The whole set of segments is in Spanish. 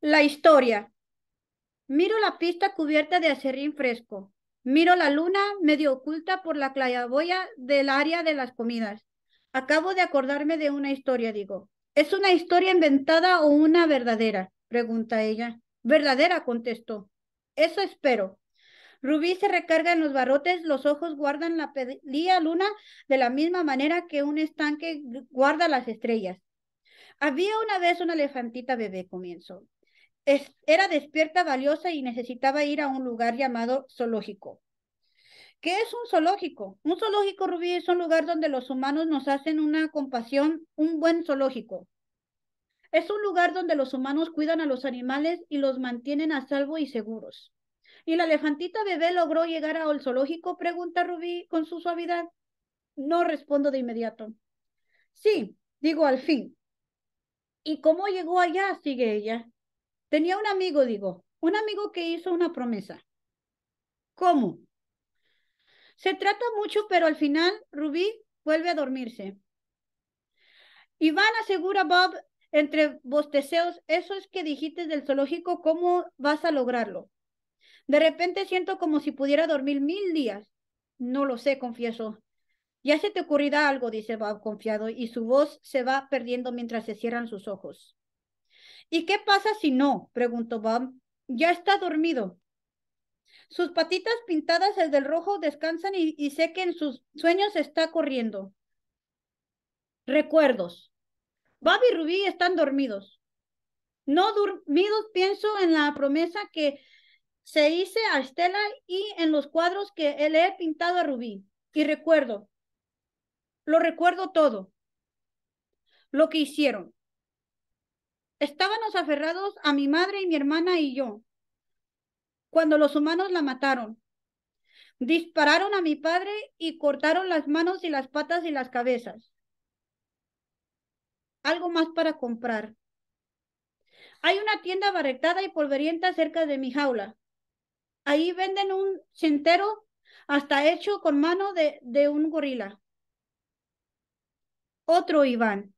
La historia. Miro la pista cubierta de acerrín fresco. Miro la luna medio oculta por la clayaboya del área de las comidas. Acabo de acordarme de una historia, digo. ¿Es una historia inventada o una verdadera? pregunta ella. Verdadera, contestó. Eso espero. Rubí se recarga en los barrotes, los ojos guardan la pedía luna de la misma manera que un estanque guarda las estrellas. Había una vez una elefantita bebé, comienzo era despierta, valiosa y necesitaba ir a un lugar llamado zoológico. ¿Qué es un zoológico? Un zoológico, Rubí, es un lugar donde los humanos nos hacen una compasión, un buen zoológico. Es un lugar donde los humanos cuidan a los animales y los mantienen a salvo y seguros. ¿Y la elefantita bebé logró llegar al zoológico? Pregunta Rubí con su suavidad. No respondo de inmediato. Sí, digo al fin. ¿Y cómo llegó allá? Sigue ella. Tenía un amigo, digo, un amigo que hizo una promesa. ¿Cómo? Se trata mucho, pero al final Rubí vuelve a dormirse. Iván asegura Bob entre bosteceos, eso es que dijiste del zoológico, ¿cómo vas a lograrlo? De repente siento como si pudiera dormir mil días. No lo sé, confieso. Ya se te ocurrirá algo, dice Bob confiado, y su voz se va perdiendo mientras se cierran sus ojos. ¿Y qué pasa si no? preguntó Bob. Ya está dormido. Sus patitas pintadas el del rojo descansan y, sé que en sus sueños está corriendo. Recuerdos. Bob y Rubí están dormidos. No dormidos pienso en la promesa que se hice a Estela y en los cuadros que le he pintado a Rubí. Y recuerdo, lo recuerdo todo, lo que hicieron. Estábamos aferrados a mi madre y mi hermana y yo, cuando los humanos la mataron. Dispararon a mi padre y cortaron las manos y las patas y las cabezas. Algo más para comprar. Hay una tienda barretada y polverienta cerca de mi jaula. Ahí venden un centero hasta hecho con mano de, de un gorila. Otro Iván.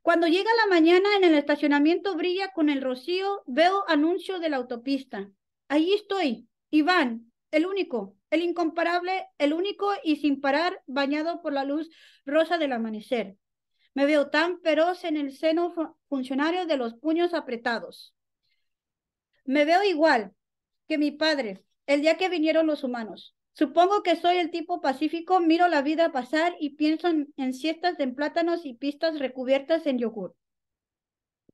Cuando llega la mañana en el estacionamiento brilla con el rocío, veo anuncio de la autopista. Allí estoy, Iván, el único, el incomparable, el único y sin parar, bañado por la luz rosa del amanecer. Me veo tan feroz en el seno funcionario de los puños apretados. Me veo igual que mi padre el día que vinieron los humanos. Supongo que soy el tipo pacífico, miro la vida pasar y pienso en, siestas en plátanos y pistas recubiertas en yogur.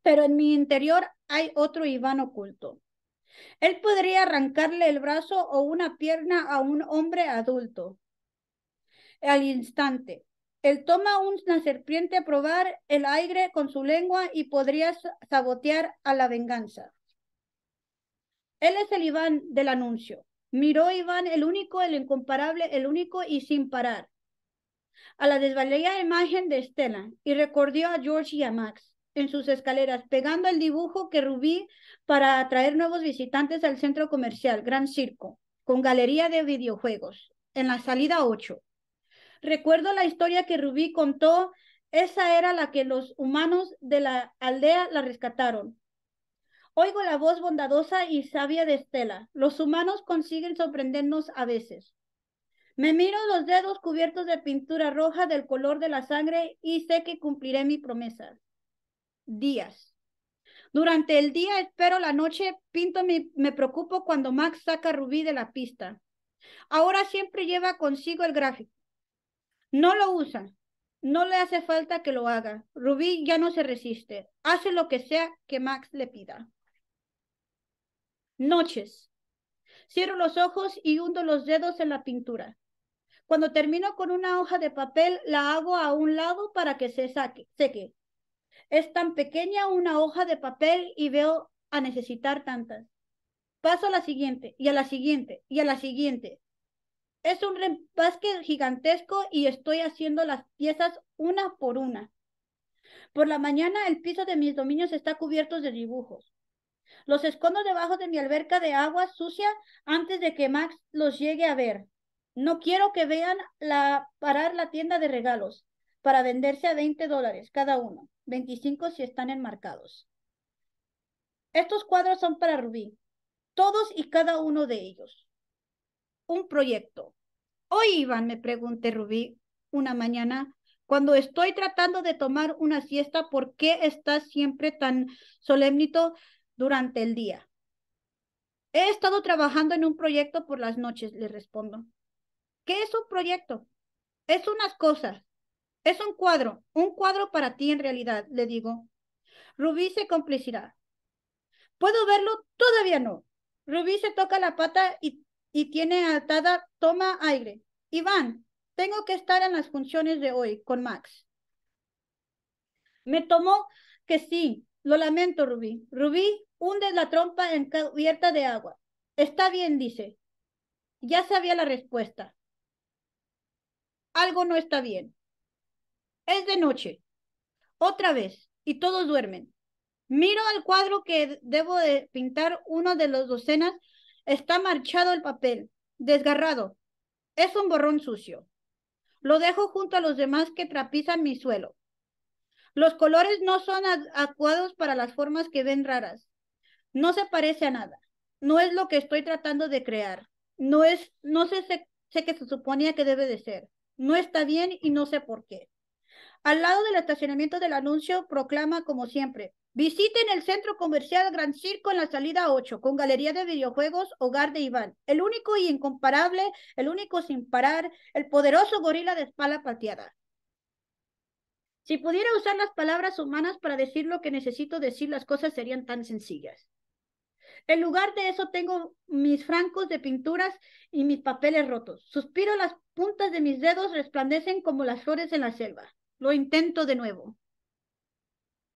Pero en mi interior hay otro Iván oculto. Él podría arrancarle el brazo o una pierna a un hombre adulto. Al instante, él toma una serpiente a probar el aire con su lengua y podría sabotear a la venganza. Él es el Iván del anuncio. Miró Iván el único, el incomparable, el único y sin parar a la desvalida imagen de Estela y recordó a George y a Max en sus escaleras, pegando el dibujo que Rubí para atraer nuevos visitantes al centro comercial Gran Circo, con galería de videojuegos, en la salida 8. Recuerdo la historia que Rubí contó, esa era la que los humanos de la aldea la rescataron, Oigo la voz bondadosa y sabia de Estela. Los humanos consiguen sorprendernos a veces. Me miro los dedos cubiertos de pintura roja del color de la sangre y sé que cumpliré mi promesa. Días. Durante el día espero la noche, pinto me preocupo cuando Max saca a Rubí de la pista. Ahora siempre lleva consigo el gráfico. No lo usa. No le hace falta que lo haga. Rubí ya no se resiste. Hace lo que sea que Max le pida. Noches. Cierro los ojos y hundo los dedos en la pintura. Cuando termino con una hoja de papel, la hago a un lado para que se saque, seque. Es tan pequeña una hoja de papel y veo a necesitar tantas. Paso a la siguiente y a la siguiente y a la siguiente. Es un repasque gigantesco y estoy haciendo las piezas una por una. Por la mañana el piso de mis dominios está cubierto de dibujos. Los escondo debajo de mi alberca de agua sucia antes de que Max los llegue a ver. No quiero que vean la, parar la tienda de regalos para venderse a 20 dólares cada uno, 25 si están enmarcados. Estos cuadros son para Rubí, todos y cada uno de ellos. Un proyecto. Hoy, Iván, me pregunté Rubí una mañana, cuando estoy tratando de tomar una siesta, ¿por qué estás siempre tan solemnito durante el día. He estado trabajando en un proyecto por las noches, le respondo. ¿Qué es un proyecto? Es unas cosas. Es un cuadro, un cuadro para ti en realidad, le digo. Rubí se complicará. ¿Puedo verlo? Todavía no. Rubí se toca la pata y, y tiene atada, toma aire. Iván, tengo que estar en las funciones de hoy con Max. Me tomó que sí, lo lamento, Rubí. Rubí hunde la trompa encubierta de agua. Está bien, dice. Ya sabía la respuesta. Algo no está bien. Es de noche. Otra vez, y todos duermen. Miro al cuadro que debo de pintar uno de los docenas. Está marchado el papel, desgarrado. Es un borrón sucio. Lo dejo junto a los demás que trapizan mi suelo. Los colores no son adecuados para las formas que ven raras no se parece a nada, no es lo que estoy tratando de crear, no es, no sé, sé, que se suponía que debe de ser, no está bien y no sé por qué. Al lado del estacionamiento del anuncio proclama como siempre, visiten el centro comercial Gran Circo en la salida 8 con galería de videojuegos Hogar de Iván, el único y incomparable, el único sin parar, el poderoso gorila de espalda pateada. Si pudiera usar las palabras humanas para decir lo que necesito decir, las cosas serían tan sencillas. En lugar de eso tengo mis francos de pinturas y mis papeles rotos. Suspiro, las puntas de mis dedos resplandecen como las flores en la selva. Lo intento de nuevo.